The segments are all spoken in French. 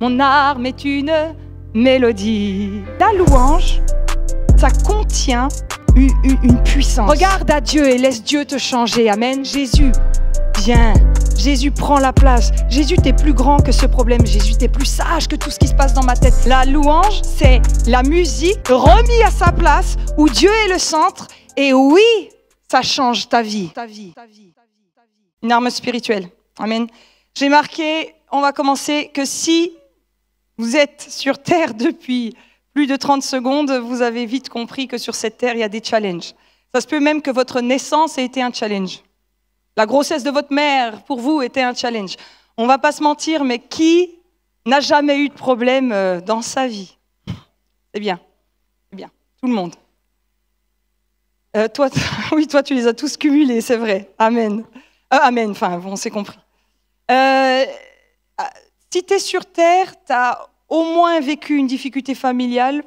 Mon arme est une mélodie. La louange, ça contient une, puissance. Regarde à Dieu et laisse Dieu te changer. Amen. Jésus, viens. Jésus, prend la place. Jésus, t'es plus grand que ce problème. Jésus, t'es plus sage que tout ce qui se passe dans ma tête. La louange, c'est la musique remise à sa place où Dieu est le centre. Et oui, ça change ta vie. Ta vie. Une arme spirituelle. Amen. J'ai marqué, on va commencer, que si vous êtes sur Terre depuis plus de 30 secondes, vous avez vite compris que sur cette Terre, il y a des challenges. Ça se peut même que votre naissance ait été un challenge. La grossesse de votre mère, pour vous, était un challenge. On ne va pas se mentir, mais qui n'a jamais eu de problème euh, dans sa vie C'est bien. bien. Tout le monde. Euh, toi, oui, toi, tu les as tous cumulés, c'est vrai. Amen. Euh, amen, enfin, on s'est compris. Ah, si tu es sur Terre, tu as au moins vécu une difficulté familiale,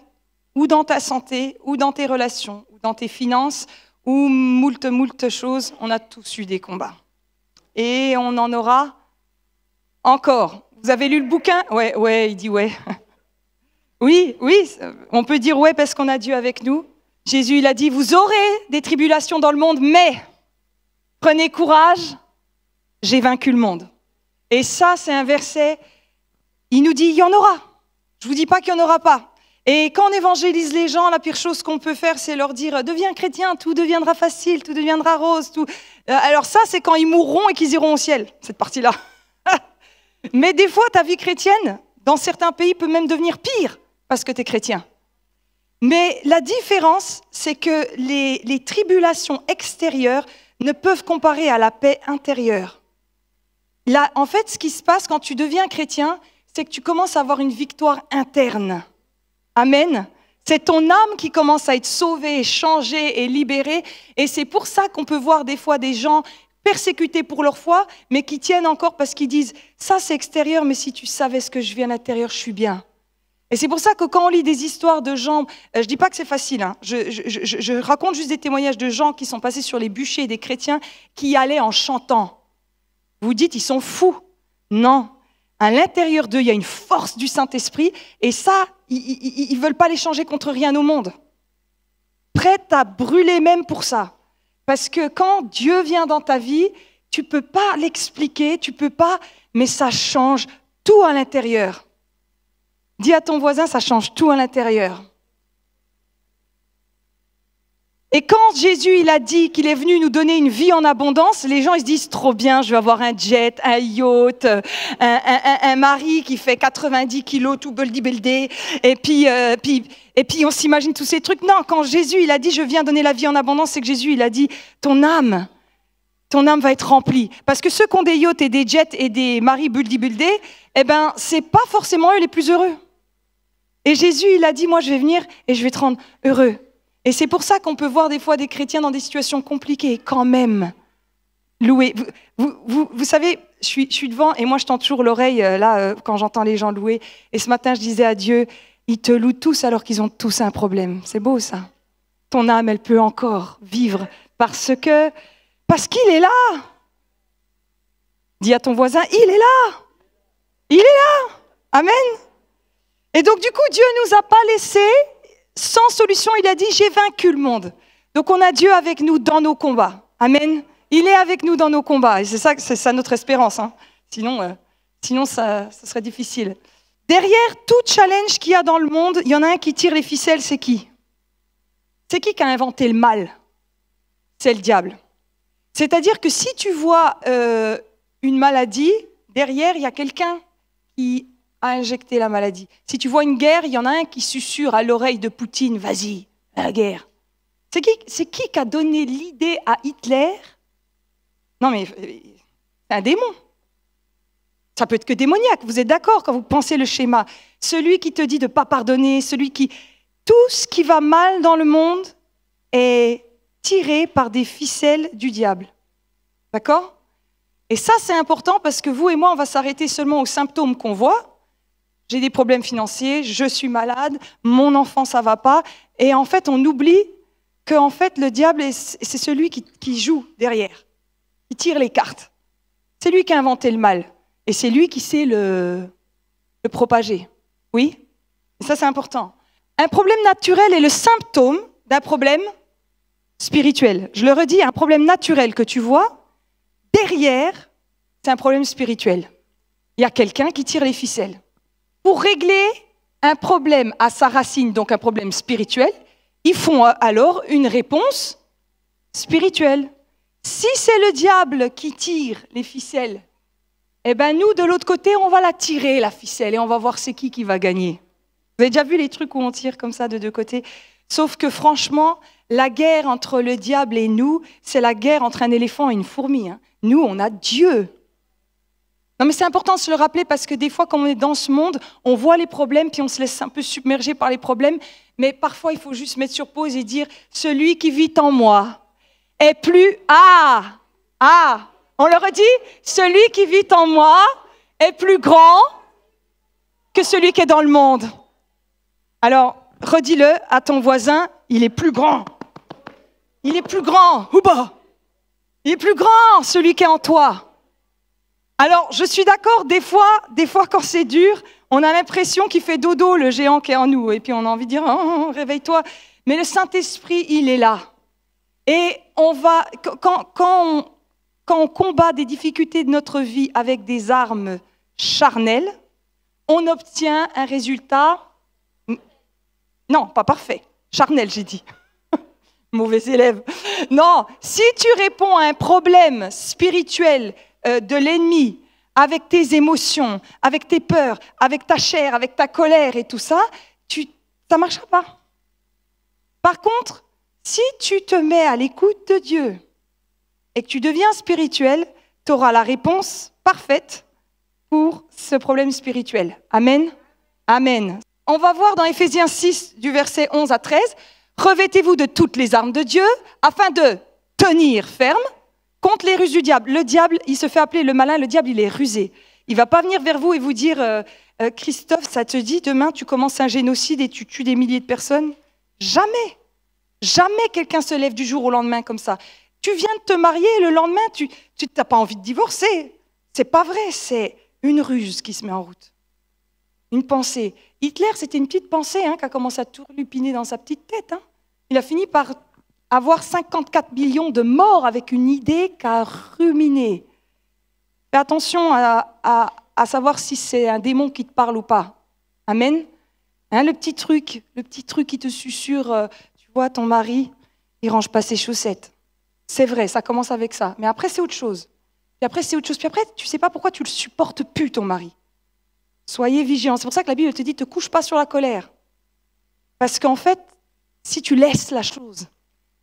ou dans ta santé, ou dans tes relations, ou dans tes finances, ou moult, moult choses, on a tous eu des combats. Et on en aura encore. Vous avez lu le bouquin Ouais, ouais, il dit ouais. Oui, oui, on peut dire ouais parce qu'on a Dieu avec nous. Jésus, il a dit, vous aurez des tribulations dans le monde, mais prenez courage, j'ai vaincu le monde. Et ça, c'est un verset, il nous dit, il y en aura. Je vous dis pas qu'il n'y en aura pas. Et quand on évangélise les gens, la pire chose qu'on peut faire, c'est leur dire deviens chrétien, tout deviendra facile, tout deviendra rose. Tout. Euh, alors ça, c'est quand ils mourront et qu'ils iront au ciel, cette partie-là. Mais des fois, ta vie chrétienne, dans certains pays, peut même devenir pire parce que tu es chrétien. Mais la différence, c'est que les, tribulations extérieures ne peuvent comparer à la paix intérieure. Là, en fait, ce qui se passe quand tu deviens chrétien, c'est que tu commences à avoir une victoire interne. Amen. C'est ton âme qui commence à être sauvée, changée et libérée. Et c'est pour ça qu'on peut voir des fois des gens persécutés pour leur foi, mais qui tiennent encore parce qu'ils disent ⁇ ça c'est extérieur, mais si tu savais ce que je vis à l'intérieur, je suis bien ⁇ et c'est pour ça que quand on lit des histoires de gens, euh, je ne dis pas que c'est facile, hein. je, raconte juste des témoignages de gens qui sont passés sur les bûchers des chrétiens qui allaient en chantant. Vous dites, ils sont fous. Non, à l'intérieur d'eux, il y a une force du Saint-Esprit, et ça, ils ne veulent pas l'échanger contre rien au monde. Prête à brûler même pour ça. Parce que quand Dieu vient dans ta vie, tu peux pas l'expliquer, tu peux pas, mais ça change tout à l'intérieur. Dis à ton voisin, ça change tout à l'intérieur. Et quand Jésus il a dit qu'il est venu nous donner une vie en abondance, les gens ils se disent trop bien, je vais avoir un jet, un yacht, euh, un, mari qui fait 90 kilos, tout buldy buldé, et puis, euh, puis, et puis on s'imagine tous ces trucs. Non, quand Jésus il a dit je viens donner la vie en abondance, c'est que Jésus il a dit ton âme, ton âme va être remplie. Parce que ceux qui ont des yachts et des jets et des maris buldy buldé, eh ben c'est pas forcément eux les plus heureux. Et Jésus il a dit moi je vais venir et je vais te rendre heureux et c'est pour ça qu'on peut voir des fois des chrétiens dans des situations compliquées, quand même. Louer. Vous, vous, savez, je suis, je suis, devant et moi je tends toujours l'oreille euh, là euh, quand j'entends les gens louer. Et ce matin, je disais à Dieu, ils te louent tous alors qu'ils ont tous un problème. C'est beau ça. Ton âme, elle peut encore vivre parce que parce qu'il est là. Dis à ton voisin, il est là. Il est là. Amen. Et donc du coup, Dieu nous a pas laissés sans solution, il a dit, j'ai vaincu le monde. Donc on a Dieu avec nous dans nos combats. Amen. Il est avec nous dans nos combats. Et c'est ça, ça notre espérance. Hein. Sinon, euh, sinon ça, ça, serait difficile. Derrière tout challenge qu'il y a dans le monde, il y en a un qui tire les ficelles, c'est qui C'est qui qui a inventé le mal C'est le diable. C'est-à-dire que si tu vois euh, une maladie, derrière, il y a quelqu'un qui à injecter la maladie. Si tu vois une guerre, il y en a un qui susurre à l'oreille de Poutine, vas-y, la guerre. C'est qui, c'est qui qui a donné l'idée à Hitler Non mais euh, c'est un démon. Ça peut être que démoniaque, vous êtes d'accord quand vous pensez le schéma. Celui qui te dit de ne pas pardonner, celui qui... Tout ce qui va mal dans le monde est tiré par des ficelles du diable. D'accord Et ça, c'est important parce que vous et moi, on va s'arrêter seulement aux symptômes qu'on voit, j'ai des problèmes financiers, je suis malade, mon enfant ça va pas. Et en fait, on oublie que fait le diable c'est celui qui, joue derrière, il tire les cartes. C'est lui qui a inventé le mal et c'est lui qui sait le, le propager. Oui, ça c'est important. Un problème naturel est le symptôme d'un problème spirituel. Je le redis, un problème naturel que tu vois derrière, c'est un problème spirituel. Il y a quelqu'un qui tire les ficelles. Pour régler un problème à sa racine, donc un problème spirituel, ils font euh, alors une réponse spirituelle. Si c'est le diable qui tire les ficelles, eh ben nous, de l'autre côté, on va la tirer, la ficelle, et on va voir c'est qui qui va gagner. Vous avez déjà vu les trucs où on tire comme ça de deux côtés Sauf que franchement, la guerre entre le diable et nous, c'est la guerre entre un éléphant et une fourmi. Hein. Nous, on a Dieu. Non, mais c'est important de se le rappeler parce que des fois, quand on est dans ce monde, on voit les problèmes, puis on se laisse un peu submerger par les problèmes. Mais parfois, il faut juste mettre sur pause et dire Celui qui vit en moi est plus. Ah Ah On le redit Celui qui vit en moi est plus grand que celui qui est dans le monde. Alors, redis-le à ton voisin Il est plus grand. Il est plus grand. Ouba Il est plus grand, celui qui est en toi. Alors, je suis d'accord, des fois, des fois quand c'est dur, on a l'impression qu'il fait dodo le géant qui est en nous, et puis on a envie de dire oh, oh, oh, réveille-toi. Mais le Saint-Esprit, il est là. Et on va, quand, quand on combat des difficultés de notre vie avec des armes charnelles, on obtient un résultat, non, pas parfait, charnel, j'ai dit mauvais élève. Non, si tu réponds à un problème spirituel euh, de l'ennemi, avec tes émotions, avec tes peurs, avec ta chair, avec ta colère et tout ça, tu, ça ne marchera pas. Par contre, si tu te mets à l'écoute de Dieu et que tu deviens spirituel, tu auras la réponse parfaite pour ce problème spirituel. Amen. Amen. On va voir dans Éphésiens 6 du verset 11 à 13, revêtez-vous de toutes les armes de Dieu afin de tenir ferme Contre les ruses du diable. Le diable, il se fait appeler le malin, le diable, il est rusé. Il va pas venir vers vous et vous dire euh, euh, Christophe, ça te dit demain tu commences un génocide et tu tues des milliers de personnes Jamais. Jamais quelqu'un se lève du jour au lendemain comme ça. Tu viens de te marier et le lendemain tu n'as t'as pas envie de divorcer. C'est pas vrai, c'est une ruse qui se met en route. Une pensée. Hitler, c'était une petite pensée hein, qui a commencé à tourlupiner dans sa petite tête. Hein. Il a fini par avoir 54 millions de morts avec une idée qu'à ruminer. Fais attention à, savoir si c'est un démon qui te parle ou pas. Amen. Hein, le petit truc, le petit truc qui te susurre, euh, tu vois, ton mari, il range pas ses chaussettes. C'est vrai, ça commence avec ça. Mais après, c'est autre chose. Puis après, c'est autre chose. Puis après, tu sais pas pourquoi tu le supportes plus, ton mari. Soyez vigilant. C'est pour ça que la Bible te dit, te couche pas sur la colère. Parce qu'en fait, si tu laisses la chose,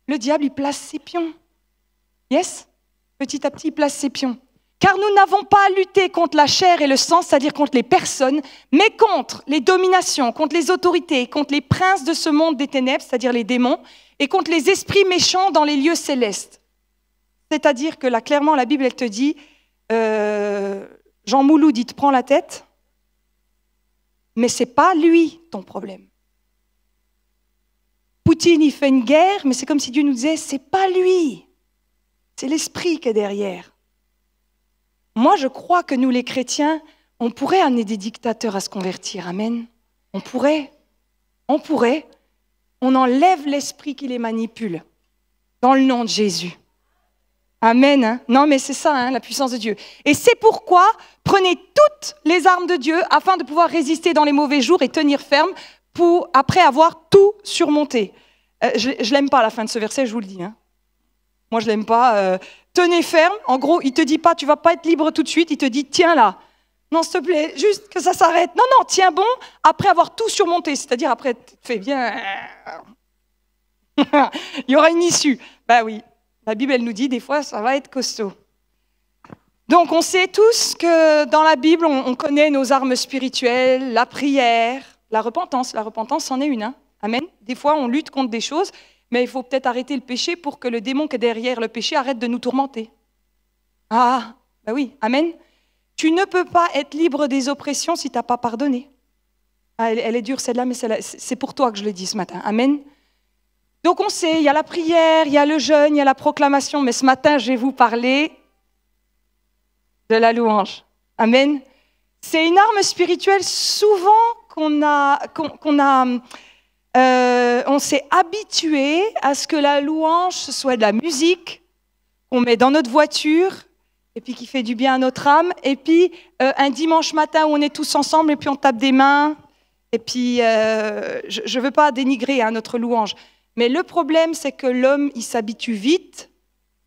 le diable, il place ses pions. Yes Petit à petit, il place ses pions. Car nous n'avons pas à lutter contre la chair et le sang, c'est-à-dire contre les personnes, mais contre les dominations, contre les autorités, contre les princes de ce monde des ténèbres, c'est-à-dire les démons, et contre les esprits méchants dans les lieux célestes. C'est-à-dire que là, clairement, la Bible, elle te dit, euh, Jean Moulou dit, prends la tête, mais c'est pas lui ton problème. Poutine, il fait une guerre, mais c'est comme si Dieu nous disait, c'est pas lui, c'est l'esprit qui est derrière. Moi, je crois que nous, les chrétiens, on pourrait amener des dictateurs à se convertir. Amen. On pourrait. On pourrait. On enlève l'esprit qui les manipule. Dans le nom de Jésus. Amen. Hein. non, mais c'est ça, hein, la puissance de Dieu. Et c'est pourquoi prenez toutes les armes de Dieu afin de pouvoir résister dans les mauvais jours et tenir ferme pour, après avoir tout surmonté. Euh, je ne l'aime pas la fin de ce verset, je vous le dis. Hein. Moi, je ne l'aime pas. Euh, tenez ferme. En gros, il ne te dit pas, tu vas pas être libre tout de suite. Il te dit, tiens là. Non, s'il te plaît, juste que ça s'arrête. Non, non, tiens bon, après avoir tout surmonté, c'est-à-dire après, fais bien. il y aura une issue. Ben oui, la Bible, elle nous dit, des fois, ça va être costaud. Donc, on sait tous que dans la Bible, on connaît nos armes spirituelles, la prière, la repentance, la repentance, c'en est une. Hein. Amen. Des fois, on lutte contre des choses, mais il faut peut-être arrêter le péché pour que le démon qui est derrière le péché arrête de nous tourmenter. Ah, bah oui, Amen. Tu ne peux pas être libre des oppressions si tu n'as pas pardonné. Ah, elle, elle, est dure celle-là, mais c'est pour toi que je le dis ce matin. Amen. Donc on sait, il y a la prière, il y a le jeûne, il y a la proclamation, mais ce matin, je vais vous parler de la louange. Amen. C'est une arme spirituelle souvent a, qu'on, a euh, on s'est habitué à ce que la louange soit de la musique qu'on met dans notre voiture et puis qui fait du bien à notre âme. Et puis euh, un dimanche matin où on est tous ensemble et puis on tape des mains. Et puis euh, je ne veux pas dénigrer hein, notre louange, mais le problème c'est que l'homme il s'habitue vite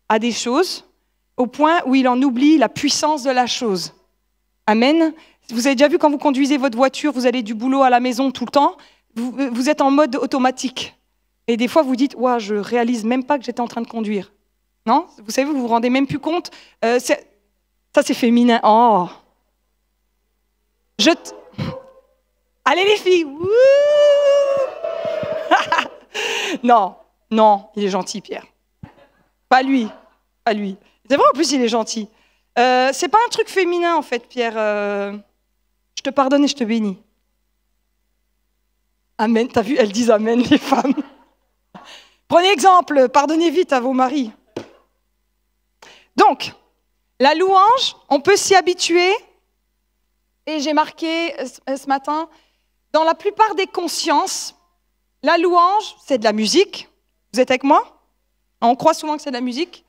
à des choses au point où il en oublie la puissance de la chose. Amen. Vous avez déjà vu quand vous conduisez votre voiture, vous allez du boulot à la maison tout le temps, vous, euh, êtes en mode automatique. Et des fois, vous dites, ouais, je réalise même pas que j'étais en train de conduire. Non Vous savez, vous vous rendez même plus compte. Euh, ça, c'est féminin. Oh je Allez les filles Non, non, il est gentil, Pierre. Pas lui, pas lui. C'est vrai, en plus, il est gentil. Euh, c'est pas un truc féminin, en fait, Pierre. Euh, je te pardonne et je te bénis. Amen. T'as vu, elles disent Amen, les femmes. Prenez exemple, pardonnez vite à vos maris. Donc, la louange, on peut s'y habituer. Et j'ai marqué euh, euh, ce matin, dans la plupart des consciences, la louange, c'est de la musique. Vous êtes avec moi On croit souvent que c'est de la musique.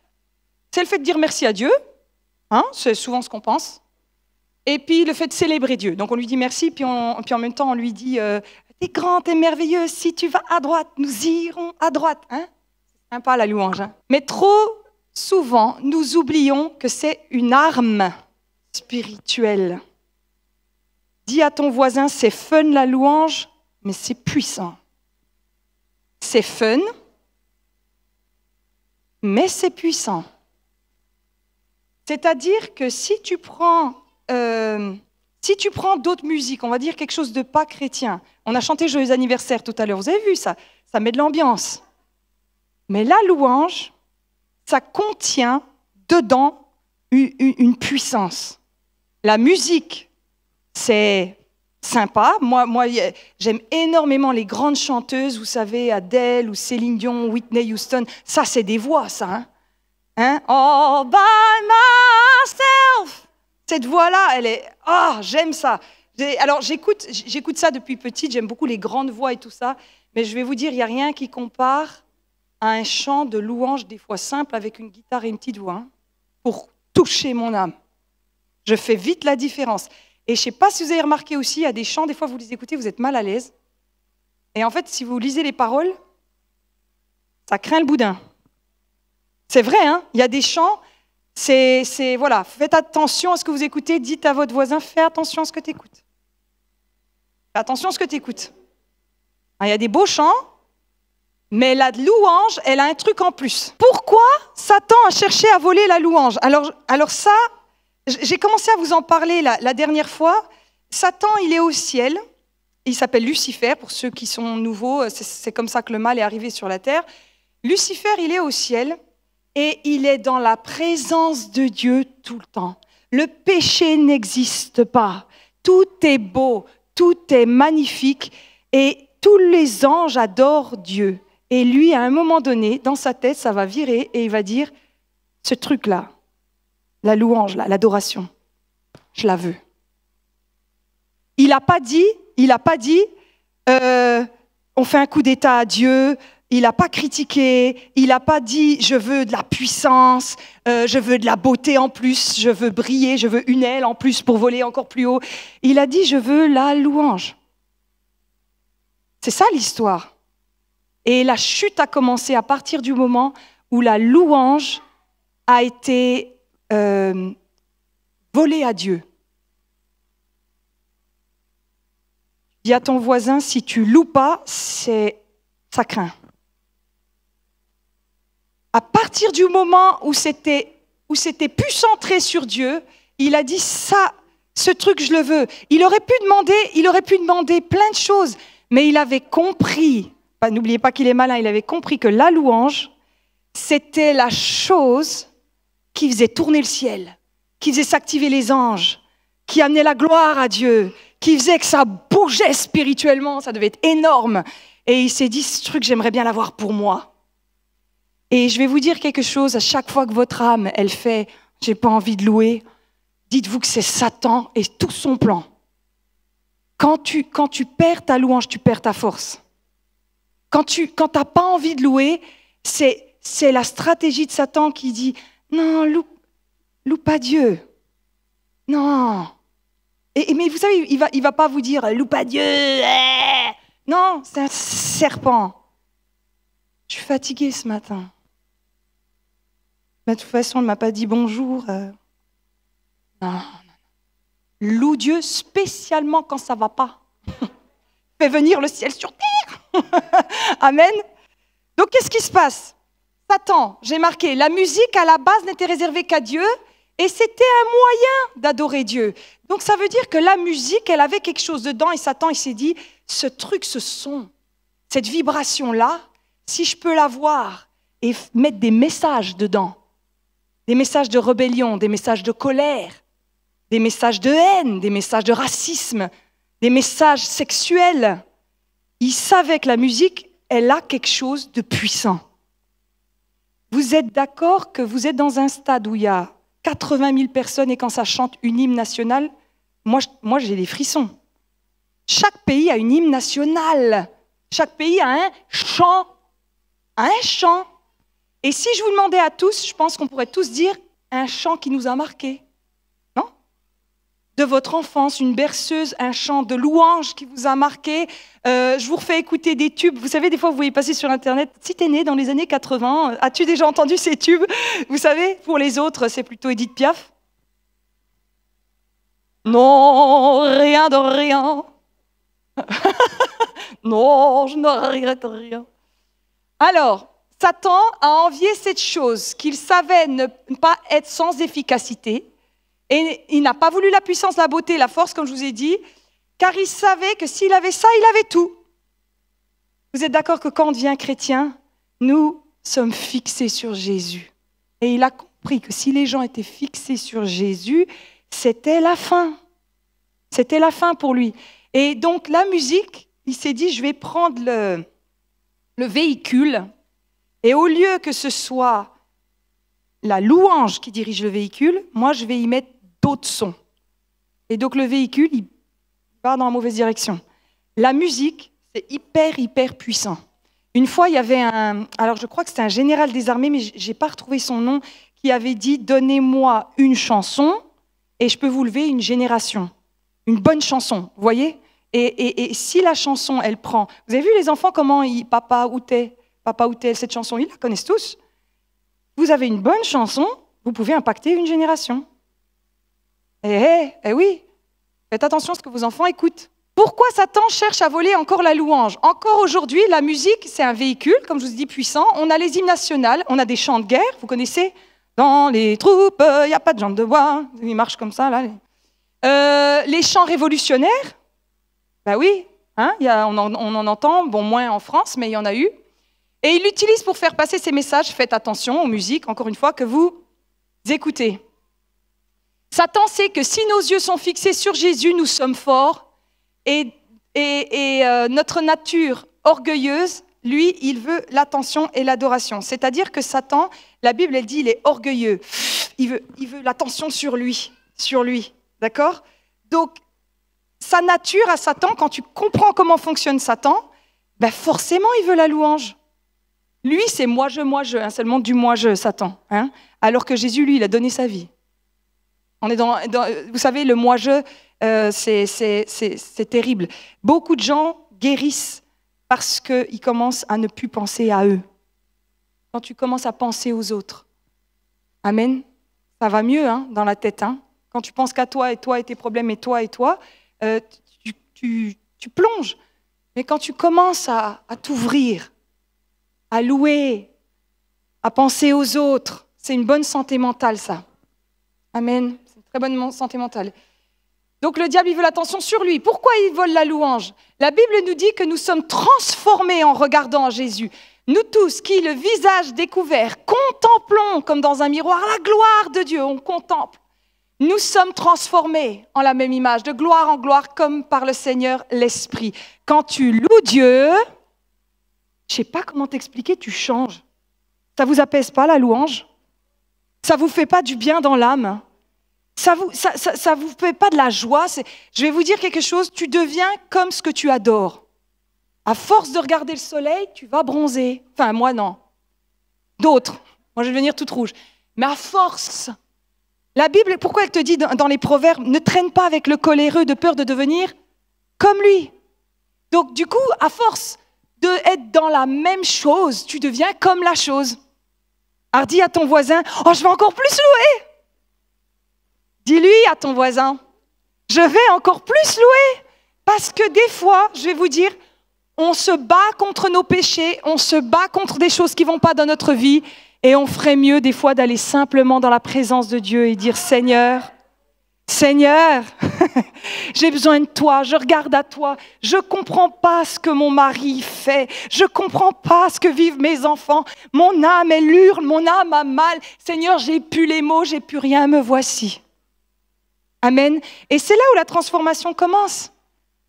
C'est le fait de dire merci à Dieu. Hein c'est souvent ce qu'on pense. Et puis le fait de célébrer Dieu. Donc on lui dit merci, puis, on, puis en même temps on lui dit euh, T'es grand, t'es merveilleux, si tu vas à droite, nous irons à droite. Hein sympa pas la louange. Hein. Mais trop souvent, nous oublions que c'est une arme spirituelle. Dis à ton voisin C'est fun la louange, mais c'est puissant. C'est fun, mais c'est puissant. C'est-à-dire que si tu prends euh, si tu prends d'autres musiques, on va dire quelque chose de pas chrétien. On a chanté Joyeux anniversaire tout à l'heure, vous avez vu ça Ça met de l'ambiance. Mais la louange, ça contient dedans une, puissance. La musique, c'est sympa. Moi, moi j'aime énormément les grandes chanteuses, vous savez, Adele ou Céline Dion, Whitney Houston. Ça, c'est des voix, ça. All hein. Hein? Oh, by myself. Cette voix-là, elle est, ah, j'aime ça. Alors j'écoute, ça depuis petite, j'aime beaucoup les grandes voix et tout ça, mais je vais vous dire, il n'y a rien qui compare à un chant de louange, des fois simple, avec une guitare et une petite voix, hein, pour toucher mon âme. Je fais vite la différence. Et je ne sais pas si vous avez remarqué aussi, il y a des chants, des fois vous les écoutez, vous êtes mal à l'aise. Et en fait, si vous lisez les paroles, ça craint le boudin. C'est vrai, hein il y a des chants, c'est, voilà, faites attention à ce que vous écoutez, dites à votre voisin, fais attention à ce que tu écoutes. Fais attention à ce que tu écoutes. Hein, il y a des beaux chants, mais la louange, elle a un truc en plus. Pourquoi Satan a cherché à voler la louange alors, alors ça, j'ai commencé à vous en parler la dernière fois. Satan, il est au ciel. Il s'appelle Lucifer, pour ceux qui sont nouveaux, c'est comme ça que le mal est arrivé sur la terre. Lucifer, il est au ciel et il est dans la présence de Dieu tout le temps. Le péché n'existe pas. Tout est beau, tout est magnifique et tous les anges adorent Dieu. Et lui, à un moment donné, dans sa tête, ça va virer et il va dire, ce truc-là, la louange, l'adoration, je la veux. Il n'a pas dit, il a pas dit, euh, on fait un coup d'État à Dieu, il n'a pas critiqué, il n'a pas dit je veux de la puissance, euh, je veux de la beauté en plus, je veux briller, je veux une aile en plus pour voler encore plus haut. Il a dit je veux la louange. C'est ça l'histoire. Et la chute a commencé à partir du moment où la louange a été euh, volée à Dieu. Dis à ton voisin, si tu loues pas, c'est ça craint. À partir du moment où c'était où c'était plus centré sur Dieu, il a dit ça, ce truc je le veux. Il aurait pu demander, il aurait pu demander plein de choses, mais il avait compris. N'oubliez pas qu'il est malin. Il avait compris que la louange, c'était la chose qui faisait tourner le ciel, qui faisait s'activer les anges, qui amenait la gloire à Dieu, qui faisait que ça bougeait spirituellement. Ça devait être énorme. Et il s'est dit ce truc j'aimerais bien l'avoir pour moi. Et je vais vous dire quelque chose, à chaque fois que votre âme, elle fait j'ai pas envie de louer, dites-vous que c'est Satan et tout son plan. Quand tu, quand tu perds ta louange, tu perds ta force. Quand tu n'as pas envie de louer, c'est, la stratégie de Satan qui dit non, loue, loue pas Dieu. Non. Et, mais vous savez, il va, il va pas vous dire loue pas Dieu. Eh. Non, c'est un serpent. Je suis fatiguée ce matin. Mais bah, de toute façon, elle ne m'a pas dit bonjour. Euh. Non, Loue Dieu spécialement quand ça ne va pas. Fais venir le ciel sur terre. Amen. Donc, qu'est-ce qui se passe Satan, j'ai marqué, la musique à la base n'était réservée qu'à Dieu et c'était un moyen d'adorer Dieu. Donc, ça veut dire que la musique, elle avait quelque chose dedans et Satan, il s'est dit ce truc, ce son, cette vibration-là, si je peux la voir et mettre des messages dedans, des messages de rébellion, des messages de colère, des messages de haine, des messages de racisme, des messages sexuels. Ils savaient que la musique, elle a quelque chose de puissant. Vous êtes d'accord que vous êtes dans un stade où il y a 80 000 personnes et quand ça chante une hymne nationale, moi, moi j'ai des frissons. Chaque pays a une hymne nationale. Chaque pays a un chant. Un chant. Et si je vous demandais à tous, je pense qu'on pourrait tous dire un chant qui nous a marqué, non De votre enfance, une berceuse, un chant de louange qui vous a marqué. Euh, je vous refais écouter des tubes. Vous savez, des fois, vous voyez passer sur Internet, si t'es né dans les années 80, as-tu déjà entendu ces tubes Vous savez, pour les autres, c'est plutôt Edith Piaf. Non, rien de rien. non, je ne regrette rien. Alors, Satan a envié cette chose qu'il savait ne pas être sans efficacité, et il n'a pas voulu la puissance, la beauté, la force, comme je vous ai dit, car il savait que s'il avait ça, il avait tout. Vous êtes d'accord que quand on devient chrétien, nous sommes fixés sur Jésus. Et il a compris que si les gens étaient fixés sur Jésus, c'était la fin. C'était la fin pour lui. Et donc la musique, il s'est dit, je vais prendre le, le véhicule et au lieu que ce soit la louange qui dirige le véhicule, moi, je vais y mettre d'autres sons. Et donc le véhicule, il part dans la mauvaise direction. La musique, c'est hyper, hyper puissant. Une fois, il y avait un... Alors je crois que c'était un général des armées, mais je n'ai pas retrouvé son nom, qui avait dit, donnez-moi une chanson et je peux vous lever une génération. Une bonne chanson, vous voyez et, et, si la chanson, elle prend... Vous avez vu les enfants, comment ils... Papa, où t'es Papa Outel, cette chanson, ils la connaissent tous. Vous avez une bonne chanson, vous pouvez impacter une génération. Eh, eh, eh, oui, faites attention à ce que vos enfants écoutent. Pourquoi Satan cherche à voler encore la louange Encore aujourd'hui, la musique, c'est un véhicule, comme je vous dis, puissant. On a les hymnes nationales, on a des chants de guerre, vous connaissez Dans les troupes, il n'y a pas de jambes de bois. Hein. Ils marchent comme ça, là. les euh, chants révolutionnaires, ben oui, hein, y on, en, on en entend, bon, moins en France, mais il y en a eu. Et il l'utilise pour faire passer ses messages, faites attention aux musiques, encore une fois, que vous écoutez. Satan sait que si nos yeux sont fixés sur Jésus, nous sommes forts, et, euh, notre nature orgueilleuse, lui, il veut l'attention et l'adoration. C'est-à-dire que Satan, la Bible, elle dit, il est orgueilleux. Il veut, l'attention sur lui, sur lui. D'accord Donc, sa nature à Satan, quand tu comprends comment fonctionne Satan, ben forcément, il veut la louange. Lui, c'est moi, je, moi, je, hein, seulement du moi, je, Satan. Hein, alors que Jésus, lui, il a donné sa vie. On est dans, vous savez, le moi, je, euh, c'est c'est terrible. Beaucoup de gens guérissent parce qu'ils commencent à ne plus penser à eux. Quand tu commences à penser aux autres. Amen. Ça va mieux hein, dans la tête. Hein. Quand tu penses qu'à toi et toi et tes problèmes et toi et toi, euh, tu, tu, plonges. Mais quand tu commences à t'ouvrir, à louer, à penser aux autres. C'est une bonne santé mentale, ça. Amen. C'est une très bonne santé mentale. Donc le diable, il veut l'attention sur lui. Pourquoi il vole la louange La Bible nous dit que nous sommes transformés en regardant Jésus. Nous tous qui, le visage découvert, contemplons comme dans un miroir la gloire de Dieu, on contemple. Nous sommes transformés en la même image, de gloire en gloire, comme par le Seigneur l'Esprit. Quand tu loues Dieu, je sais pas comment t'expliquer, tu changes. Ça vous apaise pas la louange Ça vous fait pas du bien dans l'âme Ça vous ça, vous fait pas de la joie Je vais vous dire quelque chose, tu deviens comme ce que tu adores. À force de regarder le soleil, tu vas bronzer. Enfin, moi non. D'autres. Moi, je vais devenir toute rouge. Mais à force, la Bible, pourquoi elle te dit dans les proverbes, ne traîne pas avec le coléreux de peur de devenir comme lui Donc du coup, à force, être dans la même chose, tu deviens comme la chose. Alors dis à ton voisin, oh, je vais encore plus louer. Dis-lui à ton voisin, je vais encore plus louer. Parce que des fois, je vais vous dire, on se bat contre nos péchés, on se bat contre des choses qui ne vont pas dans notre vie, et on ferait mieux des fois d'aller simplement dans la présence de Dieu et dire, Seigneur, Seigneur, j'ai besoin de toi, je regarde à toi, je ne comprends pas ce que mon mari fait, je ne comprends pas ce que vivent mes enfants, mon âme, elle hurle, mon âme a mal, Seigneur, j'ai plus les mots, j'ai plus rien, me voici. Amen. Et c'est là où la transformation commence,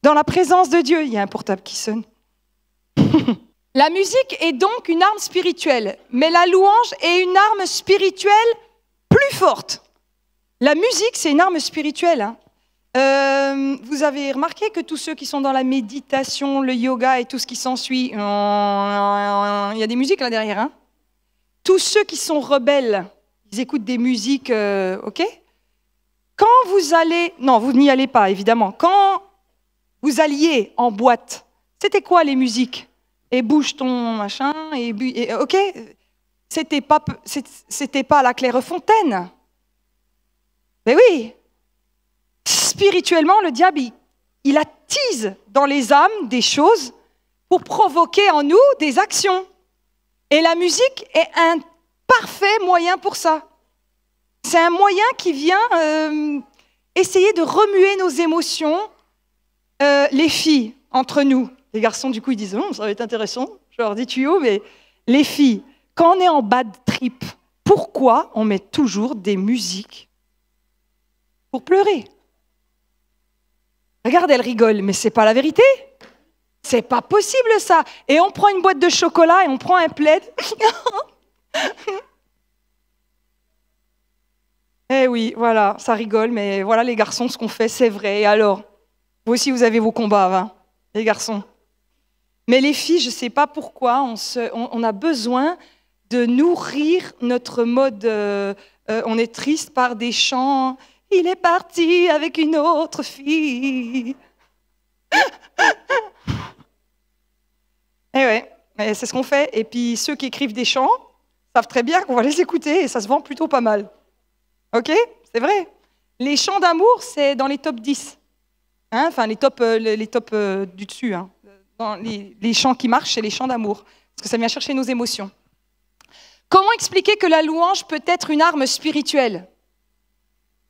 dans la présence de Dieu. Il y a un portable qui sonne. la musique est donc une arme spirituelle, mais la louange est une arme spirituelle plus forte. La musique, c'est une arme spirituelle. Hein. Euh, vous avez remarqué que tous ceux qui sont dans la méditation, le yoga et tout ce qui s'ensuit, il y a des musiques là derrière. Hein. Tous ceux qui sont rebelles, ils écoutent des musiques, euh, ok Quand vous allez, non, vous n'y allez pas évidemment. Quand vous alliez en boîte, c'était quoi les musiques Et bouge ton machin et, et ok C'était pas, c'était pas la Clairefontaine. Mais oui, spirituellement, le diable, il, attise dans les âmes des choses pour provoquer en nous des actions. Et la musique est un parfait moyen pour ça. C'est un moyen qui vient euh, essayer de remuer nos émotions, euh, les filles, entre nous. Les garçons, du coup, ils disent, non, hum, ça va être intéressant. Je leur dis tuyaux, mais les filles, quand on est en bad trip, pourquoi on met toujours des musiques pour pleurer. Regarde, elle rigole, mais c'est pas la vérité. C'est pas possible ça. Et on prend une boîte de chocolat et on prend un plaid. eh oui, voilà, ça rigole, mais voilà les garçons, ce qu'on fait, c'est vrai. Et alors, vous aussi, vous avez vos combats, hein, les garçons. Mais les filles, je sais pas pourquoi, on, se, on, a besoin de nourrir notre mode. Euh, euh, on est triste par des chants. Il est parti avec une autre fille. Eh ouais, c'est ce qu'on fait. Et puis ceux qui écrivent des chants savent très bien qu'on va les écouter et ça se vend plutôt pas mal. Ok C'est vrai. Les chants d'amour, c'est dans les top 10. Hein? enfin, les top, euh, les top euh, du dessus. Hein. les, les chants qui marchent, c'est les chants d'amour. Parce que ça vient chercher nos émotions. Comment expliquer que la louange peut être une arme spirituelle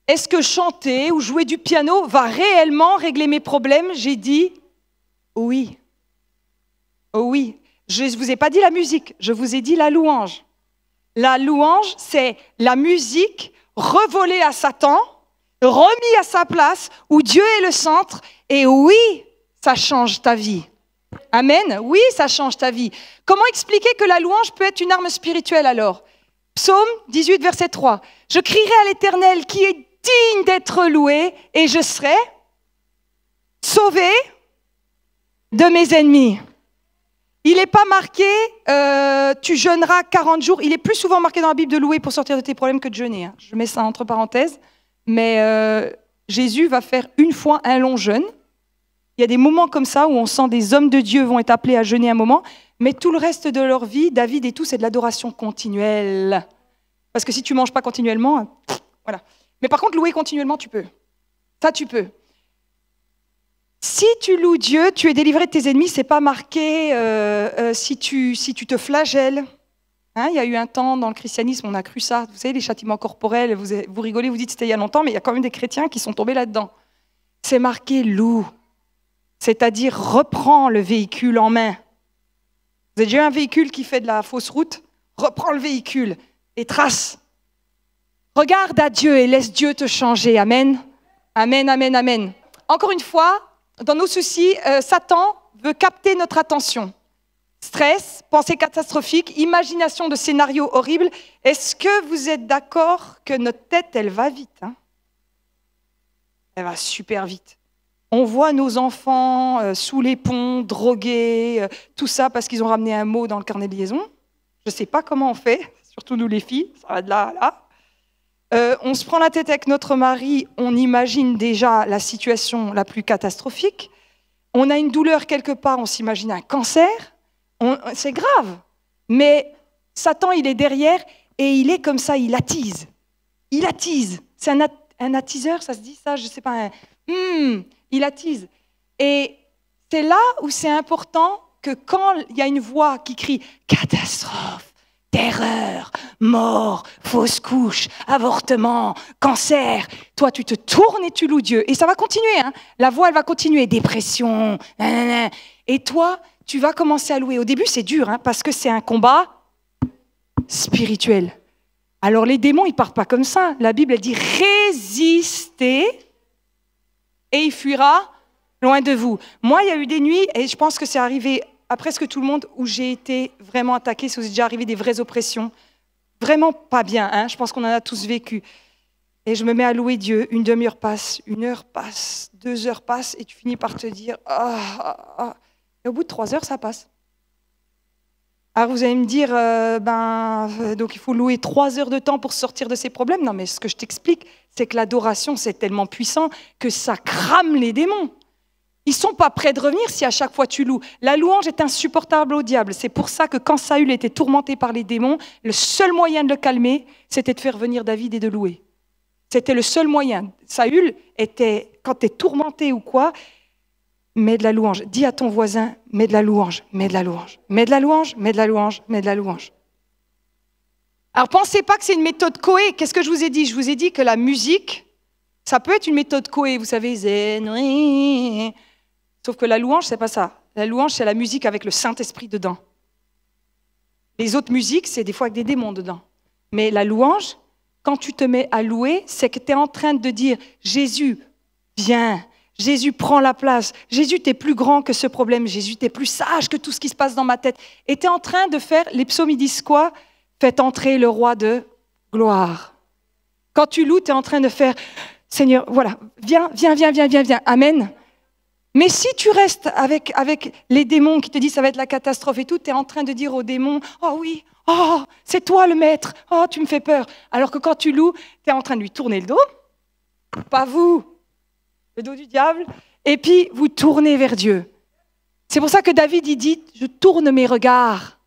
est-ce que chanter ou jouer du piano va réellement régler mes problèmes J'ai dit oui. Oh oui. Je ne vous ai pas dit la musique, je vous ai dit la louange. La louange, c'est la musique revolée à Satan, remis à sa place, où Dieu est le centre. Et oui, ça change ta vie. Amen. Oui, ça change ta vie. Comment expliquer que la louange peut être une arme spirituelle alors Psaume 18, verset 3. Je crierai à l'Éternel qui est digne d'être loué et je serai sauvé de mes ennemis. Il n'est pas marqué euh, tu jeûneras 40 jours. Il est plus souvent marqué dans la Bible de louer pour sortir de tes problèmes que de jeûner. Hein. Je mets ça entre parenthèses. Mais euh, Jésus va faire une fois un long jeûne. Il y a des moments comme ça où on sent des hommes de Dieu vont être appelés à jeûner un moment, mais tout le reste de leur vie, David et tout, c'est de l'adoration continuelle. Parce que si tu manges pas continuellement, hein, voilà. Mais par contre, louer continuellement, tu peux. Ça, tu peux. Si tu loues Dieu, tu es délivré de tes ennemis, c'est pas marqué euh, euh, si, tu, si tu te flagelles. Hein, il y a eu un temps dans le christianisme, on a cru ça. Vous savez, les châtiments corporels, vous, vous rigolez, vous dites c'était il y a longtemps, mais il y a quand même des chrétiens qui sont tombés là-dedans. C'est marqué loue, c'est-à-dire reprends le véhicule en main. Vous avez déjà un véhicule qui fait de la fausse route Reprends le véhicule et trace. Regarde à Dieu et laisse Dieu te changer. Amen. Amen, amen, amen. Encore une fois, dans nos soucis, euh, Satan veut capter notre attention. Stress, pensée catastrophique, imagination de scénarios horribles. Est-ce que vous êtes d'accord que notre tête, elle va vite hein Elle va super vite. On voit nos enfants euh, sous les ponts, drogués, euh, tout ça parce qu'ils ont ramené un mot dans le carnet de liaison. Je ne sais pas comment on fait, surtout nous les filles, ça va de là à là. Euh, on se prend la tête avec notre mari, on imagine déjà la situation la plus catastrophique. On a une douleur quelque part, on s'imagine un cancer. C'est grave. Mais Satan, il est derrière et il est comme ça, il attise. Il attise. C'est un, attiseur, ça se dit ça, je ne sais pas. Hmm, il attise. Et c'est là où c'est important que quand il y a une voix qui crie catastrophe, terreur, mort, fausse couche, avortement, cancer. Toi, tu te tournes et tu loues Dieu. Et ça va continuer. Hein. La voix, elle va continuer. Dépression. Et toi, tu vas commencer à louer. Au début, c'est dur hein, parce que c'est un combat spirituel. Alors les démons, ils partent pas comme ça. La Bible, elle dit résistez et il fuira loin de vous. Moi, il y a eu des nuits, et je pense que c'est arrivé est-ce que tout le monde où j'ai été vraiment attaquée, c'est déjà arrivé des vraies oppressions. Vraiment pas bien, hein, je pense qu'on en a tous vécu. Et je me mets à louer Dieu, une demi-heure passe, une heure passe, deux heures passent, et tu finis par te dire ah, ah, ah. au bout de trois heures, ça passe. Alors vous allez me dire, euh, ben, euh, donc il faut louer trois heures de temps pour sortir de ces problèmes. Non, mais ce que je t'explique, c'est que l'adoration, c'est tellement puissant que ça crame les démons. Ils ne sont pas prêts de revenir si à chaque fois tu loues. La louange est insupportable au diable. C'est pour ça que quand Saül était tourmenté par les démons, le seul moyen de le calmer, c'était de faire venir David et de louer. C'était le seul moyen. Saül était, quand tu es tourmenté ou quoi, mets de la louange. Dis à ton voisin, mets de la louange, mets de la louange, mets de la louange, mets de la louange, mets de la louange. Alors pensez pas que c'est une méthode Coé. Qu'est-ce que je vous ai dit Je vous ai dit que la musique, ça peut être une méthode Coé. Vous savez, zen, Sauf que la louange, c'est pas ça. La louange, c'est la musique avec le Saint-Esprit dedans. Les autres musiques, c'est des fois avec des démons dedans. Mais la louange, quand tu te mets à louer, c'est que tu es en train de dire Jésus, viens. Jésus, prend la place. Jésus, t'es plus grand que ce problème. Jésus, t'es plus sage que tout ce qui se passe dans ma tête. Et tu es en train de faire, les psaumes, disent quoi Faites entrer le roi de gloire. Quand tu loues, tu es en train de faire Seigneur, voilà, viens, viens, viens, viens, viens, viens. Amen. Mais si tu restes avec, avec les démons qui te disent ça va être la catastrophe et tout, tu es en train de dire aux démons Oh oui, oh, c'est toi le maître, oh, tu me fais peur. Alors que quand tu loues, tu es en train de lui tourner le dos, pas vous, le dos du diable, et puis vous tournez vers Dieu. C'est pour ça que David dit Je tourne mes regards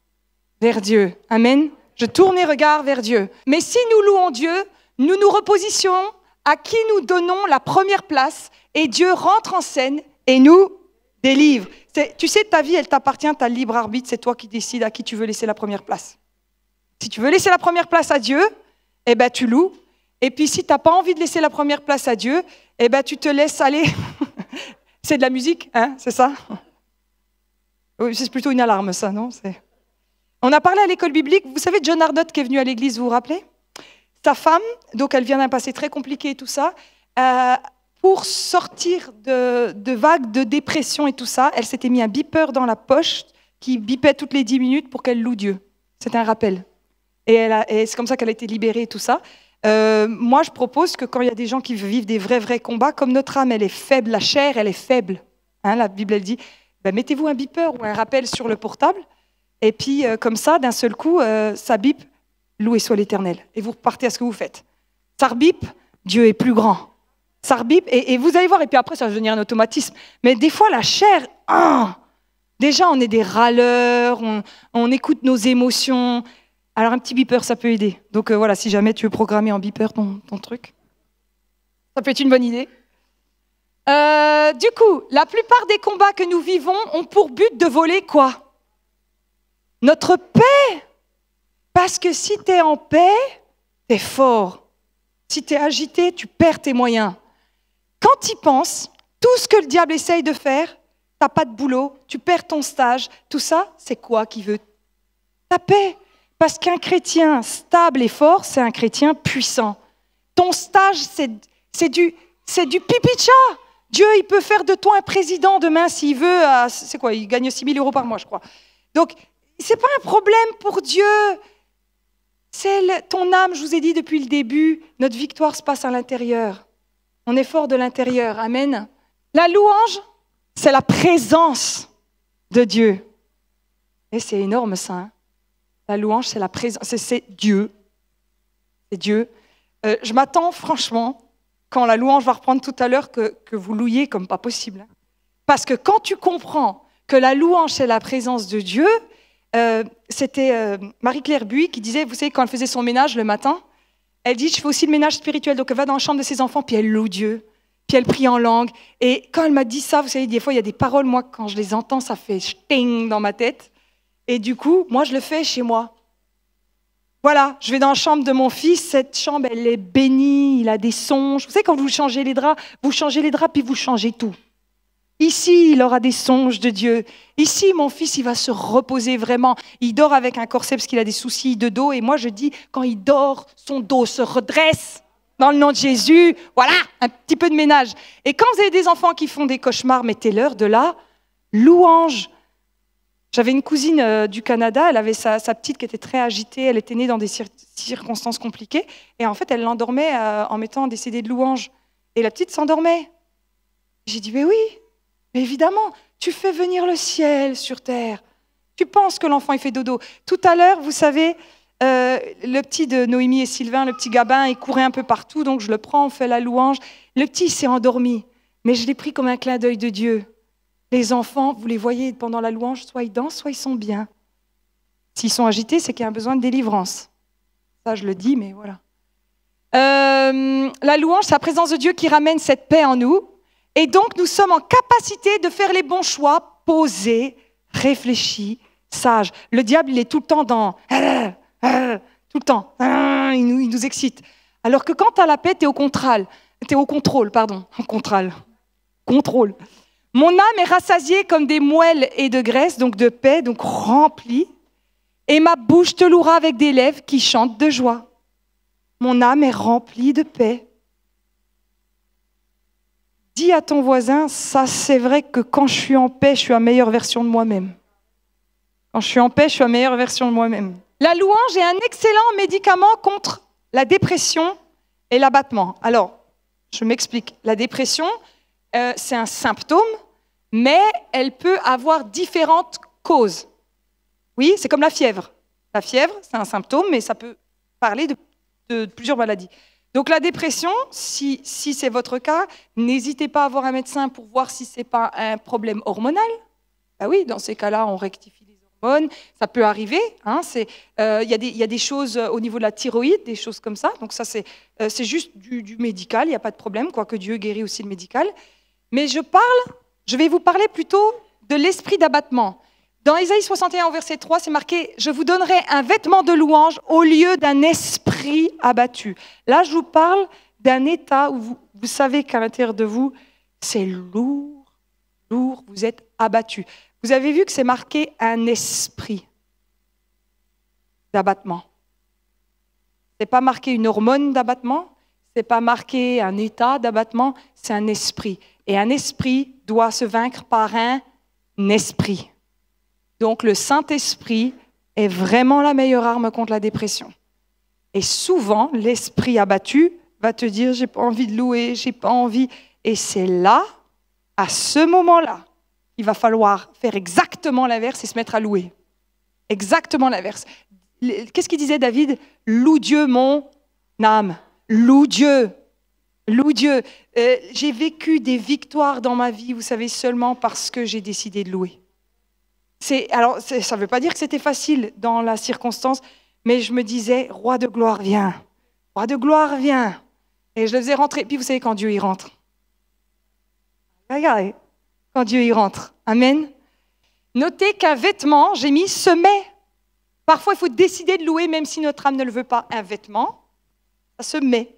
vers Dieu. Amen. Je tourne mes regards vers Dieu. Mais si nous louons Dieu, nous nous repositionnons à qui nous donnons la première place et Dieu rentre en scène et nous des livres. Tu sais, ta vie, elle t'appartient, ta libre arbitre, c'est toi qui décides à qui tu veux laisser la première place. Si tu veux laisser la première place à Dieu, eh ben, tu loues. Et puis si tu n'as pas envie de laisser la première place à Dieu, eh ben, tu te laisses aller. c'est de la musique, hein, c'est ça C'est plutôt une alarme, ça, non On a parlé à l'école biblique, vous savez, John Ardott qui est venu à l'église, vous vous rappelez Sa femme, donc elle vient d'un passé très compliqué et tout ça, euh, pour sortir de, vagues de dépression et tout ça, elle s'était mis un beeper dans la poche qui bipait toutes les dix minutes pour qu'elle loue Dieu. C'était un rappel. Et, c'est comme ça qu'elle a été libérée et tout ça. Euh, moi, je propose que quand il y a des gens qui vivent des vrais, vrais combats, comme notre âme, elle est faible, la chair, elle est faible. Hein, la Bible, elle dit, ben, mettez-vous un beeper ou un rappel sur le portable, et puis euh, comme ça, d'un seul coup, euh, ça bip, louez soit l'Éternel, et vous repartez à ce que vous faites. Ça rebip, Dieu est plus grand ça et, vous allez voir, et puis après, ça va devenir un automatisme. Mais des fois, la chair, hein, déjà, on est des râleurs, on, écoute nos émotions. Alors, un petit beeper, ça peut aider. Donc euh, voilà, si jamais tu veux programmer en beeper ton, ton truc, ça peut être une bonne idée. Euh, du coup, la plupart des combats que nous vivons ont pour but de voler quoi Notre paix Parce que si tu es en paix, tu es fort. Si tu es agité, tu perds tes moyens quand y penses, tout ce que le diable essaye de faire, t'as pas de boulot, tu perds ton stage, tout ça, c'est quoi qui veut Ta paix. Parce qu'un chrétien stable et fort, c'est un chrétien puissant. Ton stage, c'est du, du chat. Dieu, il peut faire de toi un président demain s'il veut. C'est quoi Il gagne 6 000 euros par mois, je crois. Donc, ce n'est pas un problème pour Dieu. C'est ton âme, je vous ai dit depuis le début, notre victoire se passe à l'intérieur. On est de l'intérieur. Amen. La louange, c'est la présence de Dieu. Et c'est énorme ça. Hein. la louange, c'est la présence, c'est Dieu. C'est Dieu. Euh, je m'attends franchement, quand la louange va reprendre tout à l'heure, que, vous louiez comme pas possible. Hein. Parce que quand tu comprends que la louange, c'est la présence de Dieu, euh, c'était euh, Marie-Claire Buis qui disait, vous savez, quand elle faisait son ménage le matin, elle dit, je fais aussi le ménage spirituel. Donc elle va dans la chambre de ses enfants, puis elle loue Dieu, puis elle prie en langue. Et quand elle m'a dit ça, vous savez, des fois, il y a des paroles, moi, quand je les entends, ça fait sting dans ma tête. Et du coup, moi, je le fais chez moi. Voilà, je vais dans la chambre de mon fils, cette chambre, elle est bénie, il a des songes. Vous savez, quand vous changez les draps, vous changez les draps, puis vous changez tout. Ici, il aura des songes de Dieu. Ici, mon fils, il va se reposer vraiment. Il dort avec un corset parce qu'il a des soucis de dos. Et moi, je dis, quand il dort, son dos se redresse dans le nom de Jésus. Voilà, un petit peu de ménage. Et quand vous avez des enfants qui font des cauchemars, mettez-leur de là, louange. J'avais une cousine euh, du Canada, elle avait sa, petite qui était très agitée, elle était née dans des circonstances compliquées, et en fait, elle l'endormait euh, en mettant des CD de louange. Et la petite s'endormait. J'ai dit, mais oui, évidemment, tu fais venir le ciel sur terre. Tu penses que l'enfant, il fait dodo. Tout à l'heure, vous savez, euh, le petit de Noémie et Sylvain, le petit gabin, il courait un peu partout, donc je le prends, on fait la louange. Le petit s'est endormi, mais je l'ai pris comme un clin d'œil de Dieu. Les enfants, vous les voyez pendant la louange, soit ils dansent, soit ils sont bien. S'ils sont agités, c'est qu'il y a un besoin de délivrance. Ça, je le dis, mais voilà. Euh, la louange, c'est la présence de Dieu qui ramène cette paix en nous, et donc, nous sommes en capacité de faire les bons choix posés, réfléchis, sages. Le diable, il est tout le temps dans... Euh, euh, tout le temps. Euh, il nous, excite. Alors que quand tu as la paix, tu es au contrôle. Tu es au contrôle, pardon. Contrôle. Contrôle. Mon âme est rassasiée comme des moelles et de graisse, donc de paix, donc remplie. Et ma bouche te louera avec des lèvres qui chantent de joie. Mon âme est remplie de paix. Dis à ton voisin, ça c'est vrai que quand je suis en paix, je suis la meilleure version de moi-même. Quand je suis en paix, je suis la meilleure version de moi-même. La louange est un excellent médicament contre la dépression et l'abattement. Alors, je m'explique. La dépression, euh, c'est un symptôme, mais elle peut avoir différentes causes. Oui, c'est comme la fièvre. La fièvre, c'est un symptôme, mais ça peut parler de plusieurs maladies. Donc la dépression, si, c'est votre cas, n'hésitez pas à voir un médecin pour voir si ce n'est pas un problème hormonal. Bah oui, dans ces cas-là, on rectifie les hormones, ça peut arriver. Hein, euh, il y, a des choses euh, au niveau de la thyroïde, des choses comme ça. Donc ça, c'est euh, juste du, médical, il n'y a pas de problème, quoique Dieu guérit aussi le médical. Mais je parle, je vais vous parler plutôt de l'esprit d'abattement. Dans Isaïe 61, verset 3, c'est marqué Je vous donnerai un vêtement de louange au lieu d'un esprit abattu. Là, je vous parle d'un état où vous, vous savez qu'à l'intérieur de vous, c'est lourd, lourd, vous êtes abattu. Vous avez vu que c'est marqué un esprit d'abattement. Ce n'est pas marqué une hormone d'abattement, ce n'est pas marqué un état d'abattement, c'est un esprit. Et un esprit doit se vaincre par un esprit. Donc le Saint-Esprit est vraiment la meilleure arme contre la dépression. Et souvent, l'esprit abattu va te dire j'ai pas envie de louer, j'ai pas envie. Et c'est là, à ce moment-là, il va falloir faire exactement l'inverse et se mettre à louer. Exactement l'inverse. Qu'est-ce qu'il disait David Loue Dieu mon âme. Loue Dieu. Loue Dieu. Euh, j'ai vécu des victoires dans ma vie, vous savez, seulement parce que j'ai décidé de louer alors, ça ne veut pas dire que c'était facile dans la circonstance, mais je me disais, roi de gloire, viens. Roi de gloire, viens. Et je le faisais rentrer. Puis vous savez, quand Dieu y rentre. Regardez, quand Dieu y rentre. Amen. Notez qu'un vêtement, j'ai mis se met Parfois, il faut décider de louer, même si notre âme ne le veut pas. Un vêtement, ça se met.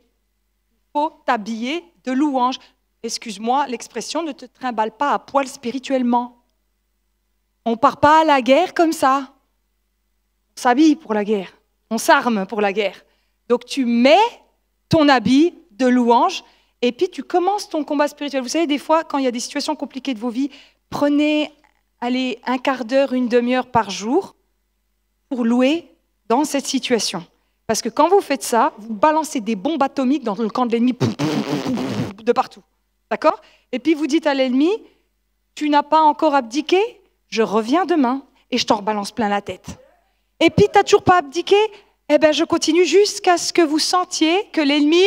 Il faut t'habiller de louange. Excuse-moi l'expression, ne te trimballe pas à poil spirituellement. On part pas à la guerre comme ça. On s'habille pour la guerre. On s'arme pour la guerre. Donc tu mets ton habit de louange et puis tu commences ton combat spirituel. Vous savez, des fois, quand il y a des situations compliquées de vos vies, prenez allez, un quart d'heure, une demi-heure par jour pour louer dans cette situation. Parce que quand vous faites ça, vous balancez des bombes atomiques dans le camp de l'ennemi de partout. D'accord Et puis vous dites à l'ennemi, tu n'as pas encore abdiqué je reviens demain et je t'en rebalance plein la tête. Et puis, t'as toujours pas abdiqué Eh bien, je continue jusqu'à ce que vous sentiez que l'ennemi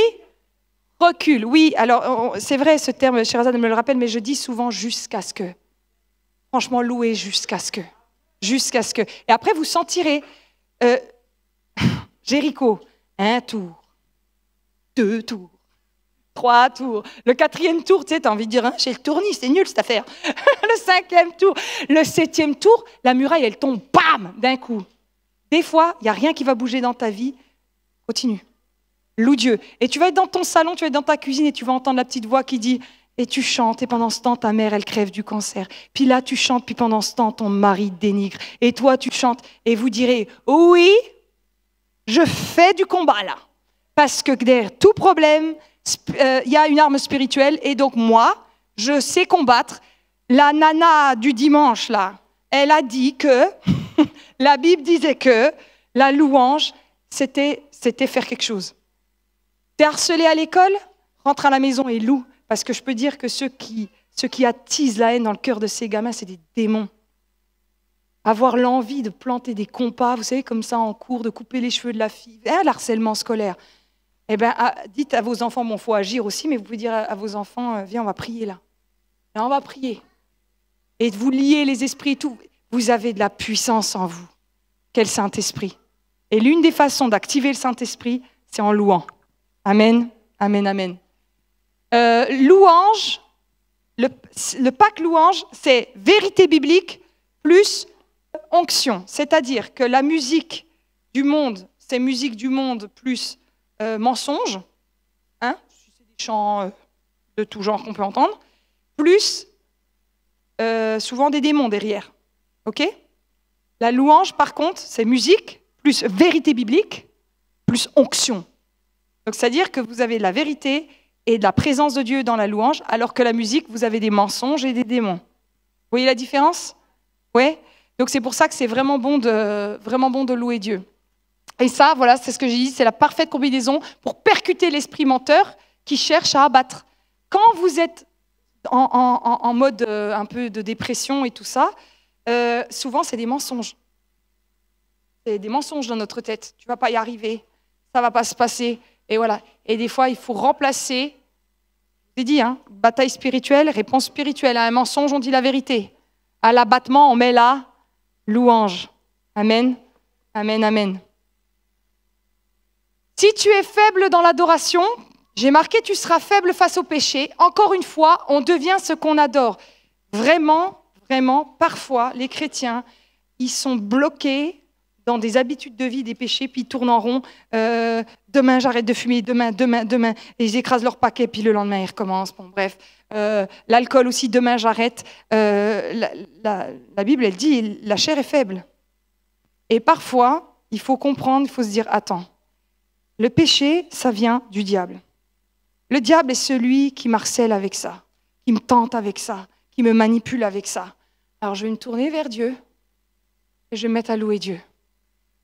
recule. Oui, alors, c'est vrai, ce terme, ne me le rappelle, mais je dis souvent jusqu'à ce que. Franchement, louez jusqu'à ce que. Jusqu'à ce que. Et après, vous sentirez. Euh, Jéricho, un tour, deux tours, trois tours. Le quatrième tour, tu sais, t'as envie de dire, hein, j'ai le tournis, c'est nul cette affaire. le cinquième tour, le septième tour, la muraille, elle tombe, bam, d'un coup. Des fois, il n'y a rien qui va bouger dans ta vie. Continue. Loue Dieu. Et tu vas être dans ton salon, tu vas être dans ta cuisine et tu vas entendre la petite voix qui dit, et tu chantes, et pendant ce temps, ta mère, elle crève du cancer. Puis là, tu chantes, puis pendant ce temps, ton mari dénigre. Et toi, tu chantes, et vous direz, oui, je fais du combat là. Parce que derrière tout problème, il euh, y a une arme spirituelle, et donc moi, je sais combattre. La nana du dimanche, là, elle a dit que, la Bible disait que la louange, c'était faire quelque chose. T'es harcelé à l'école Rentre à la maison et loue, parce que je peux dire que ceux qui, ceux qui attisent la haine dans le cœur de ces gamins, c'est des démons. Avoir l'envie de planter des compas, vous savez, comme ça en cours, de couper les cheveux de la fille, hein, l'harcèlement scolaire. Eh bien, ah, dites à vos enfants, bon, il faut agir aussi, mais vous pouvez dire à, vos enfants, euh, viens, on va prier là. Là, on va prier. Et vous liez les esprits et tout. Vous avez de la puissance en vous. Quel Saint-Esprit. Et l'une des façons d'activer le Saint-Esprit, c'est en louant. Amen, amen, amen. Euh, louange, le, le louange, c'est vérité biblique plus onction. C'est-à-dire que la musique du monde, c'est musique du monde plus euh, mensonges, hein, des chants euh, de tout genre qu'on peut entendre, plus euh, souvent des démons derrière. Ok La louange, par contre, c'est musique, plus vérité biblique, plus onction. Donc, c'est-à-dire que vous avez de la vérité et de la présence de Dieu dans la louange, alors que la musique, vous avez des mensonges et des démons. Vous voyez la différence Oui Donc, c'est pour ça que c'est vraiment, bon de, vraiment bon de louer Dieu. Et ça, voilà, c'est ce que j'ai dit, c'est la parfaite combinaison pour percuter l'esprit menteur qui cherche à abattre. Quand vous êtes en, mode euh, un peu de dépression et tout ça, euh, souvent c'est des mensonges. C'est des mensonges dans notre tête. Tu vas pas y arriver, ça va pas se passer. Et voilà. Et des fois, il faut remplacer. J'ai dit, hein, bataille spirituelle, réponse spirituelle. À un mensonge, on dit la vérité. À l'abattement, on met la louange. Amen. Amen, amen. Si tu es faible dans l'adoration, j'ai marqué tu seras faible face au péché. Encore une fois, on devient ce qu'on adore. Vraiment, vraiment, parfois, les chrétiens, ils sont bloqués dans des habitudes de vie, des péchés, puis ils tournent en rond. Euh, demain, j'arrête de fumer, demain, demain, demain. Et ils écrasent leur paquet, puis le lendemain, ils recommencent. Bon, bref. Euh, l'alcool aussi, demain, j'arrête. Euh, la Bible, elle dit, la chair est faible. Et parfois, il faut comprendre, il faut se dire, attends, le péché, ça vient du diable. Le diable est celui qui marcelle avec ça, qui me tente avec ça, qui me manipule avec ça. Alors je vais me tourner vers Dieu et je vais me mettre à louer Dieu.